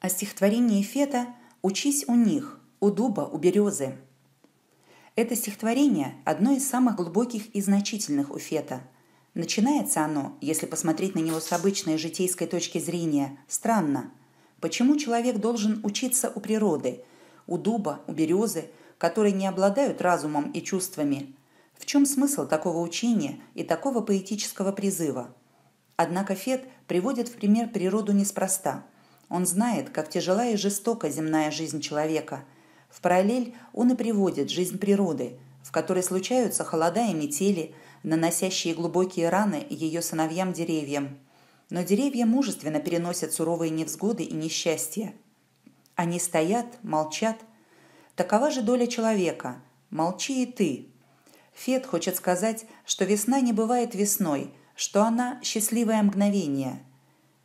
О стихотворении Фета «Учись у них, у дуба, у березы». Это стихотворение – одно из самых глубоких и значительных у Фета. Начинается оно, если посмотреть на него с обычной житейской точки зрения, странно. Почему человек должен учиться у природы, у дуба, у березы, которые не обладают разумом и чувствами? В чем смысл такого учения и такого поэтического призыва? Однако Фет приводит в пример природу неспроста – он знает, как тяжела и жестока земная жизнь человека. В параллель он и приводит жизнь природы, в которой случаются холода и метели, наносящие глубокие раны ее сыновьям-деревьям. Но деревья мужественно переносят суровые невзгоды и несчастья. Они стоят, молчат. Такова же доля человека. Молчи и ты. Фет хочет сказать, что весна не бывает весной, что она – счастливое мгновение.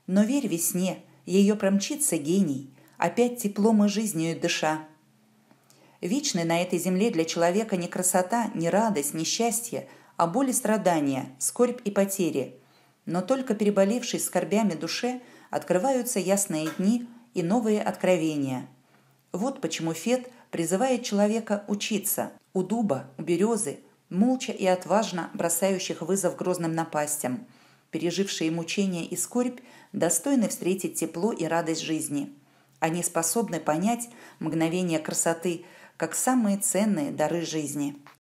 Но верь весне – ее промчится гений, опять теплом и жизнью дыша. Вечный на этой земле для человека не красота, не радость, не счастье, а боль и страдания, скорбь и потери. Но только переболевшей скорбями душе открываются ясные дни и новые откровения. Вот почему Фет призывает человека учиться у дуба, у березы, молча и отважно бросающих вызов грозным напастям – пережившие мучения и скорбь, достойны встретить тепло и радость жизни. Они способны понять мгновение красоты как самые ценные дары жизни.